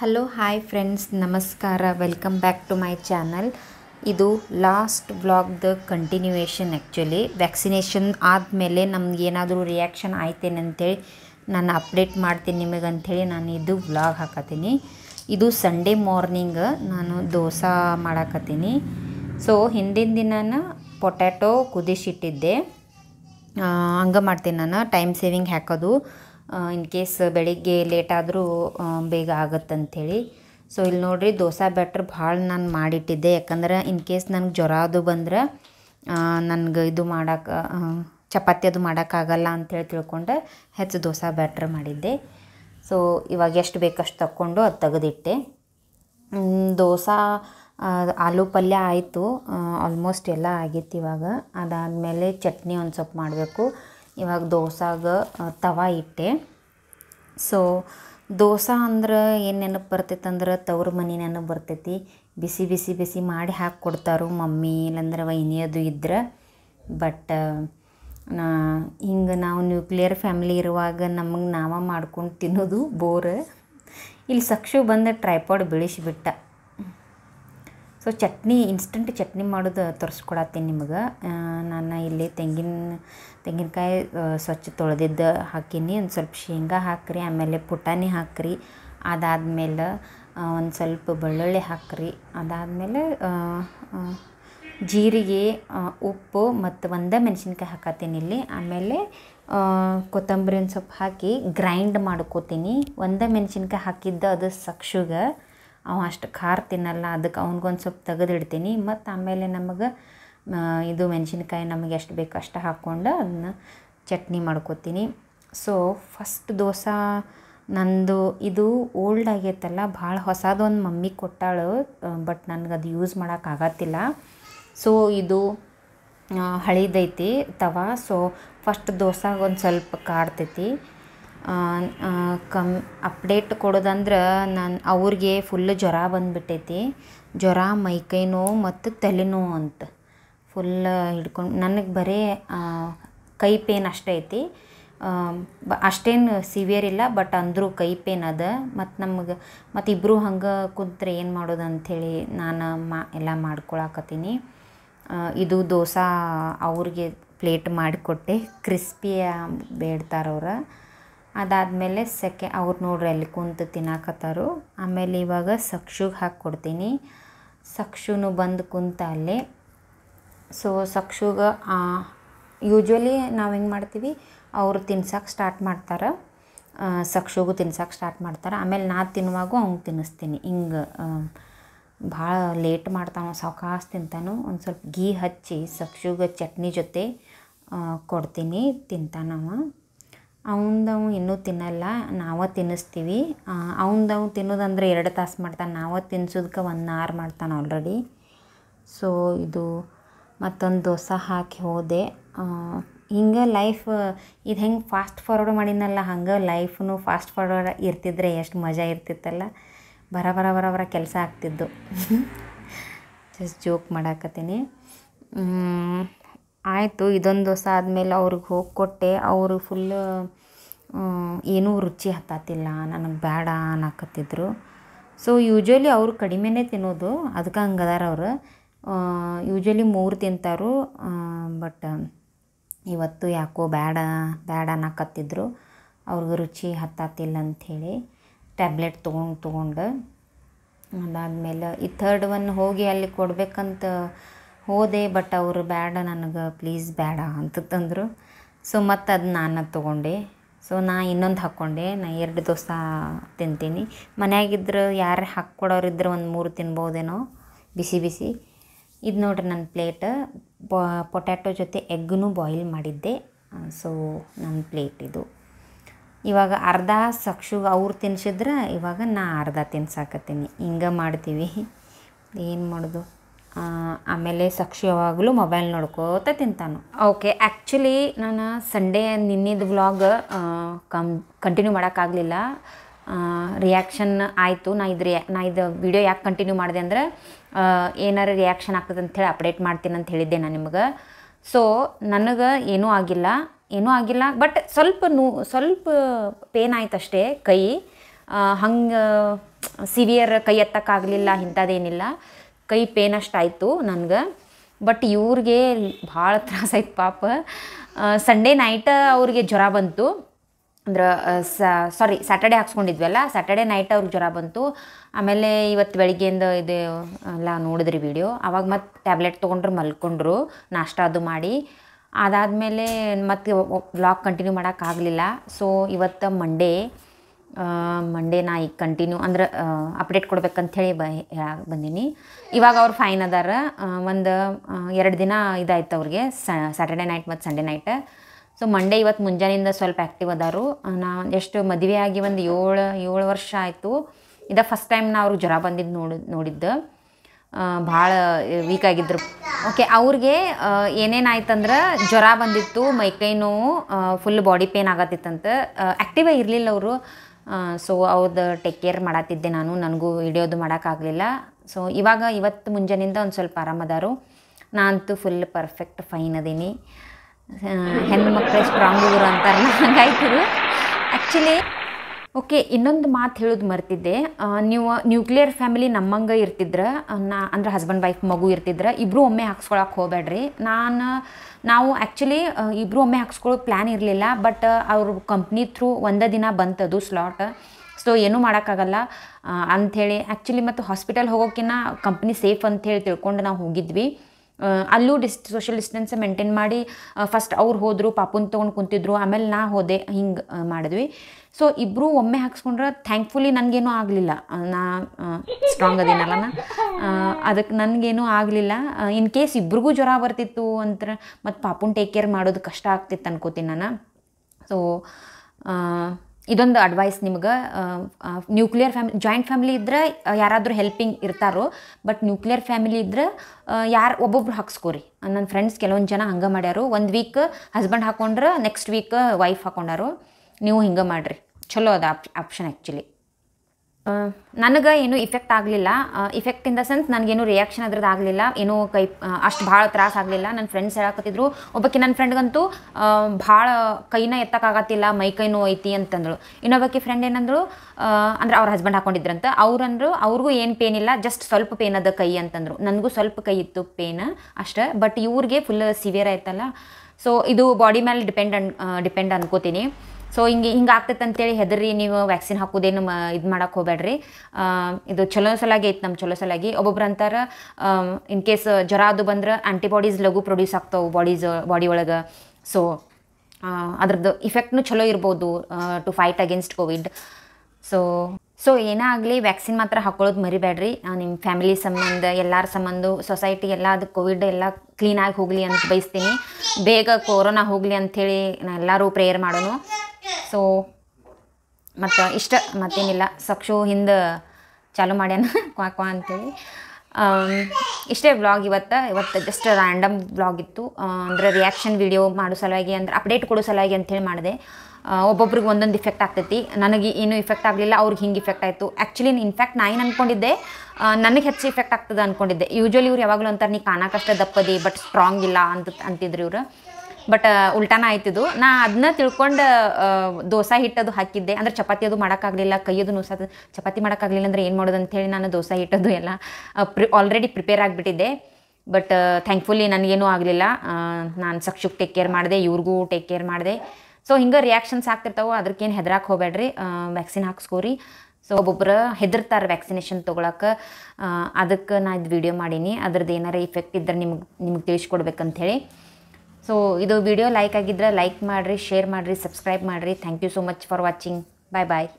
hello hi friends ನಮಸ್ಕಾರ welcome back to my channel ಇದು last ವ್ಲಾಗ್ದ ಕಂಟಿನ್ಯೂಯೇಷನ್ ಆ್ಯಕ್ಚುಲಿ ವ್ಯಾಕ್ಸಿನೇಷನ್ ಆದಮೇಲೆ ನಮ್ಗೆ ಏನಾದರೂ ರಿಯಾಕ್ಷನ್ ಆಯ್ತೇನಂತೇಳಿ ನಾನು ಅಪ್ಡೇಟ್ ಮಾಡ್ತೀನಿ ನಿಮಗೆ ಅಂಥೇಳಿ ನಾನು ಇದು ವ್ಲಾಗ್ ಹಾಕತ್ತೀನಿ ಇದು ಸಂಡೇ ಮಾರ್ನಿಂಗ್ ನಾನು ದೋಸೆ ಮಾಡಾಕತ್ತೀನಿ ಸೊ ಹಿಂದಿನ ದಿನಾನ ಪೊಟ್ಯಾಟೊ ಕುದಿಸಿಟ್ಟಿದ್ದೆ ಹಂಗೆ ಮಾಡ್ತೀನಿ ನಾನು ಟೈಮ್ ಸೇವಿಂಗ್ ಹಾಕೋದು ಇನ್ ಕೇಸ್ ಬೆಳಿಗ್ಗೆ ಲೇಟಾದರೂ ಬೇಗ ಆಗುತ್ತಂಥೇಳಿ ಸೊ ಇಲ್ಲಿ ನೋಡಿರಿ ದೋಸೆ ಬ್ಯಾಟ್ರ್ ಭಾಳ ನಾನು ಮಾಡಿಟ್ಟಿದ್ದೆ ಯಾಕಂದ್ರೆ ಇನ್ ಕೇಸ್ ನನಗೆ ಜ್ವರ ಅದು ಬಂದ್ರೆ ನನಗೆ ಇದು ಮಾಡೋಕೆ ಚಪಾತಿ ಅದು ಮಾಡೋಕ್ಕಾಗಲ್ಲ ಅಂಥೇಳಿ ತಿಳ್ಕೊಂಡು ಹೆಚ್ಚು ದೋಸೆ ಬ್ಯಾಟ್ರ್ ಮಾಡಿದ್ದೆ ಸೊ ಇವಾಗ ಎಷ್ಟು ಬೇಕಷ್ಟು ತಕ್ಕೊಂಡು ಅದು ತೆಗೆದಿಟ್ಟೆ ದೋಸೆ ಆಲೂ ಪಲ್ಯ ಆಯಿತು ಆಲ್ಮೋಸ್ಟ್ ಎಲ್ಲ ಆಗಿತ್ತು ಇವಾಗ ಅದಾದಮೇಲೆ ಚಟ್ನಿ ಒಂದು ಸ್ವಲ್ಪ ಮಾಡಬೇಕು ಇವಾಗ ದೋಸಾಗ ತವಾ ಇಟ್ಟೆ ಸೊ ದೋಸೆ ಅಂದ್ರೆ ಏನು ನೆನಪು ಬರ್ತೈತೆ ಅಂದ್ರೆ ತವ್ರ ಮನೆ ನೆನಪು ಬರ್ತೈತಿ ಬಿಸಿ ಬಿಸಿ ಬಿಸಿ ಮಾಡಿ ಹಾಕಿ ಕೊಡ್ತಾರು ಮಮ್ಮಿ ಇಲ್ಲಾಂದ್ರೆ ವೈನಿಯದು ಇದ್ರೆ ಬಟ್ ನಾ ಹಿಂಗೆ ನಾವು ನ್ಯೂಕ್ಲಿಯರ್ ಫ್ಯಾಮಿಲಿ ಇರುವಾಗ ನಮಗೆ ನಾವ ಮಾಡ್ಕೊಂಡು ತಿನ್ನೋದು ಬೋರ್ ಇಲ್ಲಿ ಸಕ್ಷು ಬಂದ ಟ್ರೈಪಾಡ್ ಬೆಳೆಸಿಬಿಟ್ಟ ಸೊ ಚಟ್ನಿ ಇನ್ಸ್ಟಂಟ್ ಚಟ್ನಿ ಮಾಡೋದು ತೋರಿಸ್ಕೊಡತ್ತೀನಿ ನಿಮಗೆ ನಾನು ಇಲ್ಲಿ ತೆಂಗಿನ ತೆಂಗಿನಕಾಯಿ ಸ್ವಚ್ಛ ತೊಳೆದಿದ್ದು ಹಾಕೀನಿ ಒಂದು ಸ್ವಲ್ಪ ಶೇಂಗಾ ಹಾಕಿರಿ ಆಮೇಲೆ ಪುಟಾಣಿ ಹಾಕಿರಿ ಅದಾದಮೇಲೆ ಒಂದು ಸ್ವಲ್ಪ ಬೆಳ್ಳುಳ್ಳಿ ಹಾಕಿರಿ ಅದಾದಮೇಲೆ ಜೀರಿಗೆ ಉಪ್ಪು ಮತ್ತು ಒಂದೇ ಮೆಣಸಿನ್ಕಾಯಿ ಹಾಕತ್ತೀನಿ ಇಲ್ಲಿ ಆಮೇಲೆ ಕೊತ್ತಂಬರಿ ಒಂದು ಸ್ವಲ್ಪ ಹಾಕಿ ಗ್ರೈಂಡ್ ಮಾಡ್ಕೋತೀನಿ ಒಂದೇ ಮೆಣಸಿನ್ಕಾಯಿ ಹಾಕಿದ್ದು ಅದು ಸಕ್ಷುಗ ಅವ ಅಷ್ಟು ಖಾರ ತಿನ್ನಲ್ಲ ಅದಕ್ಕೆ ಅವನಿಗೊಂದು ಸ್ವಲ್ಪ ತೆಗೆದಿಡ್ತೀನಿ ಮತ್ತು ಆಮೇಲೆ ನಮಗೆ ಇದು ಮೆಣಸಿನ್ಕಾಯಿ ನಮಗೆ ಎಷ್ಟು ಬೇಕು ಅಷ್ಟು ಹಾಕ್ಕೊಂಡು ಅದನ್ನ ಚಟ್ನಿ ಮಾಡ್ಕೋತೀನಿ ಸೊ ಫಸ್ಟ್ ದೋಸೆ ನಂದು ಇದು ಓಲ್ಡ್ ಆಗೈತಲ್ಲ ಭಾಳ ಹೊಸದೊಂದು ಮಮ್ಮಿ ಕೊಟ್ಟಾಳು ಬಟ್ ನನಗೆ ಅದು ಯೂಸ್ ಮಾಡೋಕ್ಕಾಗತ್ತಿಲ್ಲ ಸೊ ಇದು ಹಳಿದೈತಿ ತವಾ ಸೊ ಫಸ್ಟ್ ದೋಸೆಗೊಂದು ಒಂದು ಸ್ವಲ್ಪ ಕಾಡ್ತೈತಿ ಕಮ್ ಅಪ್ಡೇಟ್ ಕೊಡೋದಂದ್ರೆ ನಾನು ಅವ್ರಿಗೆ ಫುಲ್ ಜ್ವರ ಬಂದುಬಿಟ್ಟೈತಿ ಜ್ವರ ಮೈಕೈ ನೋವು ಮತ್ತು ತಲೆನೋವು ಅಂತ ಫುಲ್ ಹಿಡ್ಕೊಂಡು ನನಗೆ ಬರೀ ಕೈ ಪೇನ್ ಅಷ್ಟೇ ಐತಿ ಬ ಅಷ್ಟೇನು ಸಿವಿಯರ್ ಇಲ್ಲ ಬಟ್ ಅಂದರೂ ಕೈ ಪೇನ್ ಅದ ಮತ್ತು ನಮಗೆ ಮತ್ತು ಇಬ್ಬರು ಹಂಗೆ ಕುಂತ್ರೆ ಏನು ಮಾಡೋದು ಅಂಥೇಳಿ ನಾನು ಮಾ ಎಲ್ಲ ಮಾಡ್ಕೊಳಕತ್ತೀನಿ ಇದು ದೋಸೆ ಅವ್ರಿಗೆ ಪ್ಲೇಟ್ ಮಾಡಿಕೊಟ್ಟೆ ಕ್ರಿಸ್ಪಿಯ ಬೇಡ್ತಾರವ್ರ ಅದಾದಮೇಲೆ ಸೆಕೆ ಅವ್ರು ನೋಡ್ರಿ ಅಲ್ಲಿ ಕುಂತು ತಿನ್ನಾಕತ್ತಾರು ಆಮೇಲೆ ಇವಾಗ ಸಕ್ಷುಗೆ ಹಾಕ್ಕೊಡ್ತೀನಿ ಸಕ್ಷುನು ಬಂದು ಕುಂತ ಅಲ್ಲಿ ಸೊ ಸಕ್ಷುಗೆ ಯೂಶ್ವಲಿ ನಾವು ಹೆಂಗೆ ಮಾಡ್ತೀವಿ ಅವರು ತಿನ್ಸಕ್ಕೆ ಸ್ಟಾರ್ಟ್ ಮಾಡ್ತಾರೆ ಸಕ್ಷುಗೂ ತಿನ್ಸಕ್ಕೆ ಸ್ಟಾರ್ಟ್ ಮಾಡ್ತಾರೆ ಆಮೇಲೆ ನಾ ತಿನ್ನುವಾಗೂ ಅವ್ನು ತಿನ್ನಿಸ್ತೀನಿ ಹಿಂಗೆ ಭಾಳ ಲೇಟ್ ಮಾಡ್ತಾನೋ ಸಾವಕಾಶ ತಿಂತಾನೋ ಒಂದು ಸ್ವಲ್ಪ ಗೀ ಹಚ್ಚಿ ಸಕ್ಷುಗೆ ಚಟ್ನಿ ಜೊತೆ ಕೊಡ್ತೀನಿ ತಿಂತಾನವ ಅವಂದವು ಇನ್ನೂ ತಿನ್ನಲ್ಲ ನಾವ ತಿನ್ನಿಸ್ತೀವಿ ಅವಂದವು ತಿನ್ನೋದಂದ್ರೆ ಎರಡು ತಾಸು ಮಾಡ್ತಾನೆ ನಾವ ತಿನ್ನಿಸೋದಕ್ಕೆ ಒನ್ ಆರ್ ಮಾಡ್ತಾನೆ ಆಲ್ರೆಡಿ ಸೊ ಇದು ಮತ್ತೊಂದು ದೋಸೆ ಹಾಕಿ ಹೋದೆ ಹಿಂಗೆ ಲೈಫ್ ಇದು ಹೆಂಗೆ ಫಾಸ್ಟ್ ಫಾರ್ವರ್ಡ್ ಮಾಡಿನಲ್ಲ ಹಂಗೆ ಲೈಫ್ನು ಫಾಸ್ಟ್ ಫಾರ್ವರ್ಡ್ ಇರ್ತಿದ್ರೆ ಎಷ್ಟು ಮಜಾ ಇರ್ತಿತ್ತಲ್ಲ ಬರ ಬರ ಬರ ಬರ ಕೆಲಸ ಆಗ್ತಿದ್ದು ಜಸ್ಟ್ ಜೋಕ್ ಮಾಡಾಕತ್ತೀನಿ ಆಯಿತು ಇದೊಂದು ದೋಸೆ ಆದಮೇಲೆ ಅವ್ರಿಗೆ ಹೋಗಿ ಕೊಟ್ಟೆ ಅವರು ಫುಲ್ ಏನೂ ರುಚಿ ಹತ್ತತ್ತಿಲ್ಲ ನನಗೆ ಬೇಡ ಅನ್ನಕತ್ತಿದ್ರು ಸೊ ಯೂಶ್ವಲಿ ಅವರು ಕಡಿಮೆನೇ ತಿನ್ನೋದು ಅದಕ್ಕೆ ಹಂಗದಾರ ಅವರು ಯೂಶ್ವಲಿ ಮೂರು ತಿಂತಾರು ಬಟ್ ಇವತ್ತು ಯಾಕೋ ಬೇಡ ಬೇಡ ಅನ್ನಕತ್ತಿದ್ರು ಅವ್ರಿಗೆ ರುಚಿ ಹತ್ತಾತಿಲ್ಲ ಅಂಥೇಳಿ ಟ್ಯಾಬ್ಲೆಟ್ ತೊಗೊಂಡು ತೊಗೊಂಡು ಅದಾದಮೇಲೆ ಈ ಥರ್ಡ್ ಒನ್ ಹೋಗಿ ಅಲ್ಲಿ ಕೊಡಬೇಕಂತ ಹೋದೆ ಬಟ್ ಅವರು ಬೇಡ ನನಗೆ ಪ್ಲೀಸ್ ಬೇಡ ಅಂತ ತಂದರು ಸೊ ಮತ್ತು ಅದು ನಾನು ತೊಗೊಂಡೆ ಸೊ ನಾ ಇನ್ನೊಂದು ಹಾಕ್ಕೊಂಡೆ ನಾ ಎರಡು ದೋಸೆ ತಿಂತೀನಿ ಮನೆಯಾಗಿದ್ದರೆ ಯಾರು ಹಾಕ್ಕೊಡೋರಿದ್ರೆ ಒಂದು ಮೂರು ತಿನ್ಬೋದೇನೋ ಬಿಸಿ ಬಿಸಿ ಇದು ನೋಡ್ರಿ ನನ್ನ ಪ್ಲೇಟ್ ಪೊಟ್ಯಾಟೊ ಜೊತೆ ಎಗ್ನೂ ಬಾಯ್ಲ್ ಮಾಡಿದ್ದೆ ಸೊ ನನ್ನ ಪ್ಲೇಟ್ ಇದು ಇವಾಗ ಅರ್ಧ ಸಕ್ಷು ಅವ್ರು ತಿನ್ಸಿದ್ರೆ ಇವಾಗ ನಾ ಅರ್ಧ ತಿನ್ಸಾಕತ್ತೀನಿ ಹಿಂಗೆ ಮಾಡ್ತೀವಿ ಏನು ಮಾಡೋದು ಆಮೇಲೆ ಯಾವಾಗಲೂ ಮೊಬೈಲ್ ನೋಡ್ಕೋತ ತಿಂತಾನು ಓಕೆ ಆ್ಯಕ್ಚುಲಿ ನಾನು ಸಂಡೇ ನಿನ್ನಿದ್ದು ವ್ಲಾಗ್ ಕಮ್ ಕಂಟಿನ್ಯೂ ಮಾಡೋಕ್ಕಾಗಲಿಲ್ಲ ರಿಯಾಕ್ಷನ್ ಆಯಿತು ನಾ ಇದು ರಿಯಾ ನಾ ಇದು ವಿಡಿಯೋ ಯಾಕೆ ಕಂಟಿನ್ಯೂ ಮಾಡಿದೆ ಅಂದರೆ ಏನಾರು ರಿಯಾಕ್ಷನ್ ಆಗ್ತದೆ ಅಂತ ಹೇಳಿ ಅಪ್ಡೇಟ್ ಮಾಡ್ತೀನಿ ಅಂತ ಹೇಳಿದ್ದೆ ನಾನು ನಿಮಗೆ ಸೊ ನನಗೆ ಏನೂ ಆಗಿಲ್ಲ ಏನೂ ಆಗಿಲ್ಲ ಬಟ್ ಸ್ವಲ್ಪ ನೂ ಸ್ವಲ್ಪ ಪೇನ್ ಆಯ್ತು ಅಷ್ಟೇ ಕೈ ಹಂಗೆ ಸಿವಿಯರ್ ಕೈ ಎತ್ತಕ್ಕಾಗಲಿಲ್ಲ ಇಂಥದ್ದೇನಿಲ್ಲ ಕೈ ಪೇನ್ ಅಷ್ಟಾಯಿತು ನನಗೆ ಬಟ್ ಇವ್ರಿಗೆ ಭಾಳ ತ್ರಾಸಾಯ್ತು ಪಾಪ ಸಂಡೇ ನೈಟ್ ಅವ್ರಿಗೆ ಜ್ವರ ಬಂತು ಅಂದ್ರೆ ಸಾರಿ ಸ್ಯಾಟರ್ಡೆ ಹಾಕ್ಸ್ಕೊಂಡಿದ್ವಲ್ಲ ಸ್ಯಾಟರ್ಡೆ ನೈಟ್ ಅವ್ರಿಗೆ ಜ್ವರ ಬಂತು ಆಮೇಲೆ ಇವತ್ತು ಬೆಳಿಗ್ಗೆಯಿಂದ ಇದು ಎಲ್ಲ ನೋಡಿದ್ರಿ ವಿಡಿಯೋ ಆವಾಗ ಮತ್ತೆ ಟ್ಯಾಬ್ಲೆಟ್ ತೊಗೊಂಡ್ರು ಮಲ್ಕೊಂಡ್ರು ನಾಷ್ಟ ಅದು ಮಾಡಿ ಅದಾದಮೇಲೆ ಮತ್ತೆ ವ್ಲಾಗ್ ಕಂಟಿನ್ಯೂ ಮಾಡೋಕ್ಕಾಗಲಿಲ್ಲ ಸೊ ಇವತ್ತು ಮಂಡೇ ಮಂಡೇ ನಾ ಈಗ ಕಂಟಿನ್ಯೂ ಅಂದ್ರೆ ಅಪ್ಡೇಟ್ ಕೊಡ್ಬೇಕಂಥೇಳಿ ಬ ಬಂದೀನಿ ಇವಾಗ ಅವ್ರು ಫೈನ್ ಅದಾರ ಒಂದು ಎರಡು ದಿನ ಇದಾಯ್ತು ಅವ್ರಿಗೆ ಸ್ಯಾಟರ್ಡೆ ನೈಟ್ ಮತ್ತು ಸಂಡೇ ನೈಟ್ ಸೊ ಮಂಡೇ ಇವತ್ತು ಮುಂಜಾನೆಯಿಂದ ಸ್ವಲ್ಪ ಆ್ಯಕ್ಟಿವ್ ಅದಾರು ನಾ ಎಷ್ಟು ಮದುವೆ ಆಗಿ ಒಂದು ಏಳು ಏಳು ವರ್ಷ ಆಯಿತು ಇದು ಫಸ್ಟ್ ಟೈಮ್ ನಾ ಅವ್ರಿಗೆ ಜ್ವರ ಬಂದಿದ್ದು ನೋಡಿ ನೋಡಿದ್ದು ಭಾಳ ವೀಕ್ ಆಗಿದ್ದರು ಓಕೆ ಅವ್ರಿಗೆ ಏನೇನಾಯ್ತಂದ್ರೆ ಜ್ವರ ಬಂದಿತ್ತು ಮೈಕೈ ನೋವು ಫುಲ್ ಬಾಡಿ ಪೇನ್ ಆಗತ್ತಿತ್ತಂತ ಆ್ಯಕ್ಟಿವೇ ಇರಲಿಲ್ಲ ಅವರು ಸೊ ಅವ್ರದ್ದು ಟೇಕ್ ಕೇರ್ ಮಾಡತ್ತಿದ್ದೆ ನಾನು ನನಗೂ ಹಿಡಿಯೋದು ಮಾಡೋಕ್ಕಾಗಲಿಲ್ಲ ಸೊ ಇವಾಗ ಇವತ್ತು ಮುಂಜಾನೆಯಿಂದ ಒಂದು ಸ್ವಲ್ಪ ಆರಾಮದಾರು ನಾನಂತೂ ಫುಲ್ ಪರ್ಫೆಕ್ಟ್ ಫೈನ್ ಅದೀನಿ ಹೆಣ್ಣು ಮಕ್ಕಳು ಸ್ಟ್ರಾಂಗ್ ಇವರು ಅಂತಾರೆ ಹಂಗಾಯ್ತು ಆ್ಯಕ್ಚುಲಿ ಓಕೆ ಇನ್ನೊಂದು ಮಾತು ಹೇಳೋದು ಮರ್ತಿದ್ದೆ ನೀವು ನ್ಯೂಕ್ಲಿಯರ್ ಫ್ಯಾಮಿಲಿ ನಮ್ಮಂಗೆ ಇರ್ತಿದ್ರೆ ನಾ ಅಂದ್ರೆ ಹಸ್ಬೆಂಡ್ ವೈಫ್ ಮಗು ಇರ್ತಿದ್ರೆ ಇಬ್ಬರು ಒಮ್ಮೆ ಹಾಕ್ಸ್ಕೊಳಕ್ಕೆ ಹೋಗಬೇಡ್ರಿ ನಾನು ನಾವು ಆ್ಯಕ್ಚುಲಿ ಇಬ್ಬರು ಒಮ್ಮೆ ಹಾಕ್ಸ್ಕೊಳ್ಳೋ ಪ್ಲ್ಯಾನ್ ಇರಲಿಲ್ಲ ಬಟ್ ಅವ್ರ ಕಂಪ್ನಿ ಥ್ರೂ ಒಂದೇ ದಿನ ಬಂತದು ಸ್ಲಾಟ್ ಸೊ ಏನೂ ಮಾಡೋಕ್ಕಾಗಲ್ಲ ಅಂಥೇಳಿ ಆ್ಯಕ್ಚುಲಿ ಮತ್ತು ಹಾಸ್ಪಿಟಲ್ ಹೋಗೋಕ್ಕಿಂತ ಕಂಪ್ನಿ ಸೇಫ್ ಹೇಳಿ ತಿಳ್ಕೊಂಡು ನಾವು ಹೋಗಿದ್ವಿ ಅಲ್ಲೂ ಡಿಸ್ ಸೋಷಿಯಲ್ ಡಿಸ್ಟೆನ್ಸ್ ಮೇಂಟೈನ್ ಮಾಡಿ ಫಸ್ಟ್ ಅವ್ರು ಹೋದರು ಪಾಪುನ್ ತೊಗೊಂಡು ಕುಂತಿದ್ರು ಆಮೇಲೆ ನಾ ಹೋದೆ ಹಿಂಗೆ ಮಾಡಿದ್ವಿ ಸೊ ಇಬ್ಬರೂ ಒಮ್ಮೆ ಹಾಕ್ಸ್ಕೊಂಡ್ರೆ ಥ್ಯಾಂಕ್ಫುಲಿ ನನಗೇನು ಆಗಲಿಲ್ಲ ನಾ ಸ್ಟ್ರಾಂಗ್ ಅದೇನಲ್ಲ ನಾ ಅದಕ್ಕೆ ನನಗೇನೂ ಆಗಲಿಲ್ಲ ಇನ್ ಕೇಸ್ ಇಬ್ರಿಗೂ ಜ್ವರ ಬರ್ತಿತ್ತು ಅಂತ ಮತ್ತು ಪಾಪುನ ಟೇಕ್ ಕೇರ್ ಮಾಡೋದು ಕಷ್ಟ ಆಗ್ತಿತ್ತು ಅನ್ಕೋತೀನಿ ನಾನು ಸೊ ಇದೊಂದು ಅಡ್ವೈಸ್ ನಿಮ್ಗೆ ನ್ಯೂಕ್ಲಿಯರ್ ಫ್ಯಾಮಿಲಿ ಜಾಯಿಂಟ್ ಫ್ಯಾಮಿಲಿ ಇದ್ರೆ ಯಾರಾದರೂ ಹೆಲ್ಪಿಂಗ್ ಇರ್ತಾರೋ ಬಟ್ ನ್ಯೂಕ್ಲಿಯರ್ ಫ್ಯಾಮಿಲಿ ಇದ್ರೆ ಯಾರು ಒಬ್ಬೊಬ್ರು ಹಾಕ್ಸ್ಕೋರಿ ನನ್ನ ಫ್ರೆಂಡ್ಸ್ ಕೆಲವೊಂದು ಜನ ಹಂಗೆ ಮಾಡ್ಯಾರು ಒಂದು ವೀಕ್ ಹಸ್ಬೆಂಡ್ ಹಾಕೊಂಡ್ರೆ ನೆಕ್ಸ್ಟ್ ವೀಕ್ ವೈಫ್ ಹಾಕೊಂಡಾರು ನೀವು ಹಿಂಗೆ ಮಾಡಿರಿ ಚಲೋ ಅದ ಆಪ್ ಆಪ್ಷನ್ ಆ್ಯಕ್ಚುಲಿ ನನಗೆ ಏನೂ ಇಫೆಕ್ಟ್ ಆಗಲಿಲ್ಲ ಇಫೆಕ್ಟ್ ಇನ್ ದ ಸೆನ್ಸ್ ನನಗೇನು ರಿಯಾಕ್ಷನ್ ಅದ್ರದ್ದು ಆಗಲಿಲ್ಲ ಏನೂ ಕೈ ಅಷ್ಟು ಭಾಳ ತ್ರಾಸ ಆಗಲಿಲ್ಲ ನನ್ನ ಫ್ರೆಂಡ್ಸ್ ಹೇಳಕತ್ತಿದ್ರು ಒಬ್ಬಕ್ಕೆ ನನ್ನ ಫ್ರೆಂಡ್ಗಂತೂ ಭಾಳ ಕೈನ ಎತ್ತಕ್ಕಾಗತ್ತಿಲ್ಲ ಮೈ ಕೈ ನೋವು ಐತಿ ಅಂತಂದಳು ಇನ್ನೊಬ್ಬಕ್ಕೆ ಫ್ರೆಂಡ್ ಏನಂದರು ಅಂದ್ರೆ ಅವ್ರ ಹಸ್ಬೆಂಡ್ ಹಾಕೊಂಡಿದ್ರಂತ ಅವ್ರಂದ್ರು ಅವ್ರಿಗೂ ಏನು ಪೇನ್ ಇಲ್ಲ ಜಸ್ಟ್ ಸ್ವಲ್ಪ ಪೇನ್ ಅದ ಕೈ ಅಂತಂದರು ನನಗೂ ಸ್ವಲ್ಪ ಕೈ ಇತ್ತು ಪೇನ್ ಅಷ್ಟೆ ಬಟ್ ಇವ್ರಿಗೆ ಫುಲ್ ಸಿವಿಯರ್ ಆಯ್ತಲ್ಲ ಸೊ ಇದು ಬಾಡಿ ಮೇಲೆ ಡಿಪೆಂಡ್ ಅನ್ ಡಿಪೆಂಡ್ ಅನ್ಕೋತೀನಿ ಸೊ ಹಿಂಗೆ ಹಿಂಗೆ ಆಗ್ತೈತೆ ಅಂತೇಳಿ ಹೆದರಿ ನೀವು ವ್ಯಾಕ್ಸಿನ್ ಹಾಕೋದೇನು ಮ ಇದು ಮಾಡೋಕ್ಕೆ ಹೋಗಬೇಡ್ರಿ ಇದು ಚಲೋ ಸಲಾಗಿ ಐತೆ ನಮ್ಮ ಚಲೋ ಸಲಾಗಿ ಒಬ್ಬೊಬ್ರು ಇನ್ ಕೇಸ್ ಜ್ವರ ಅದು ಬಂದ್ರೆ ಆ್ಯಂಟಿಬಾಡೀಸ್ ಲಘು ಪ್ರೊಡ್ಯೂಸ್ ಆಗ್ತಾವೆ ಬಾಡೀಸ್ ಬಾಡಿ ಒಳಗೆ ಸೊ ಅದ್ರದ್ದು ಇಫೆಕ್ಟ್ನು ಚಲೋ ಇರ್ಬೋದು to fight against Covid so so ಏನೇ ಆಗಲಿ ವ್ಯಾಕ್ಸಿನ್ ಮಾತ್ರ ಹಾಕೊಳ್ಳೋದು ಮರಿಬೇಡ್ರಿ ನಿಮ್ಮ ಫ್ಯಾಮಿಲಿ ಸಂಬಂಧ ಎಲ್ಲರ ಸಂಬಂಧ ಸೊಸೈಟಿ ಎಲ್ಲ ಅದು ಕೋವಿಡ್ ಎಲ್ಲ ಕ್ಲೀನಾಗಿ ಹೋಗಲಿ ಅಂತ ಬಯಸ್ತೀನಿ ಬೇಗ ಕೊರೋನಾ ಹೋಗಲಿ ಅಂಥೇಳಿ ಎಲ್ಲರೂ ಪ್ರೇಯರ್ ಮಾಡೋನು ಸೊ ಮತ್ತು ಇಷ್ಟ ಮತ್ತೇನಿಲ್ಲ ಸಕ್ಷು ಹಿಂದೆ ಚಾಲು ಮಾಡ್ಯಾನ ಕ್ವಾ ಕ್ವಾ ಅಂತೇಳಿ ಇಷ್ಟೇ ವ್ಲಾಗ್ ಇವತ್ತು ಇವತ್ತು ಜಸ್ಟ್ ರ್ಯಾಂಡಮ್ ಬ್ಲಾಗ್ ಇತ್ತು ಅಂದರೆ ರಿಯಾಕ್ಷನ್ ವೀಡಿಯೋ ಮಾಡೋ ಸಲುವಾಗಿ ಅಂದ್ರೆ ಅಪ್ಡೇಟ್ ಕೊಡೋ ಸಲುವಾಗಿ ಅಂಥೇಳಿ ಮಾಡಿದೆ ಒಬ್ಬೊಬ್ರಿಗೆ ಒಂದೊಂದು ಇಫೆಕ್ಟ್ ಆಗ್ತೈತಿ ನನಗೆ ಏನು ಇಫೆಕ್ಟ್ ಆಗಲಿಲ್ಲ ಅವ್ರಿಗೆ ಹಿಂಗೆ ಇಫೆಕ್ಟ್ ಆಯಿತು ಆ್ಯಕ್ಚುಲಿ ಇನ್ಫ್ಯಾಕ್ಟ್ ಏನು ಅಂದ್ಕೊಂಡಿದ್ದೆ ನನಗೆ ಹೆಚ್ಚು ಇಫೆಕ್ಟ್ ಆಗ್ತದೆ ಅಂದ್ಕೊಂಡಿದ್ದೆ ಯೂಶ್ವಲಿ ಇವ್ರು ಯಾವಾಗಲೂ ಅಂತಾರೆ ನೀ ಕಾಣಕ್ಕಷ್ಟೇ ದಪ್ಪದಿ ಬಟ್ ಸ್ಟ್ರಾಂಗ್ ಇಲ್ಲ ಅಂತ ಅಂತಿದ್ರು ಇವರು ಬಟ್ uh, ಉಲ್ಟಾನ ಆಯ್ತಿದ್ದು ನಾ ಅದನ್ನ ತಿಳ್ಕೊಂಡು ದೋಸೆ ಹಿಟ್ಟದು ಹಾಕಿದ್ದೆ ಅಂದ್ರೆ ಚಪಾತಿ ಅದು ಮಾಡೋಕ್ಕಾಗಲಿಲ್ಲ ಕೈಯದು ನುಸ ಚಪಾತಿ ಮಾಡೋಕ್ಕಾಗಲಿಲ್ಲ ಅಂದರೆ ಏನು ಮಾಡೋದು ಅಂಥೇಳಿ ನಾನು ದೋಸೆ ಹಿಟ್ಟದು ಎಲ್ಲ ಪ್ರಿ ಆಲ್ರೆಡಿ ಪ್ರಿಪೇರ್ ಆಗಿಬಿಟ್ಟಿದ್ದೆ ಬಟ್ ಥ್ಯಾಂಕ್ಫುಲ್ಲಿ ನನಗೇನು ಆಗಲಿಲ್ಲ ನಾನು ಸಕ್ಷುಕ್ ಟೇಕ್ ಕೇರ್ ಮಾಡಿದೆ ಇವ್ರಿಗೂ ಟೇಕ್ ಕೇರ್ ಮಾಡಿದೆ ಸೊ ಹಿಂಗೆ ರಿಯಾಕ್ಷನ್ಸ್ ಆಗ್ತಿರ್ತಾವೆ ಅದಕ್ಕೇನು ಹೆದ್ರಾಕ್ ಹೋಗ್ಬೇಡ್ರಿ ವ್ಯಾಕ್ಸಿನ್ ಹಾಕ್ಸ್ಕೋರಿ ಸೊ ಒಬ್ಬೊಬ್ಬರು ಹೆದರ್ತಾರೆ ವ್ಯಾಕ್ಸಿನೇಷನ್ ತೊಗೊಳಕ್ಕೆ ಅದಕ್ಕೆ ನಾನು ಇದು ವೀಡಿಯೋ ಮಾಡೀನಿ ಅದ್ರದ್ದು ಏನಾರ ಇಫೆಕ್ಟ್ ಇದ್ದರೆ ನಿಮ್ಗೆ ನಿಮ್ಗೆ ತಿಳಿಸ್ಕೊಡ್ಬೇಕಂಥೇಳಿ ಸೊ ಇದು ವಿಡಿಯೋ ಲೈಕ್ ಆಗಿದ್ದರೆ ಲೈಕ್ ಮಾಡಿರಿ ಶೇರ್ ಮಾಡಿರಿ ಸಬ್ಸ್ಕ್ರೈಬ್ ಮಾಡಿರಿ thank you so much for watching bye bye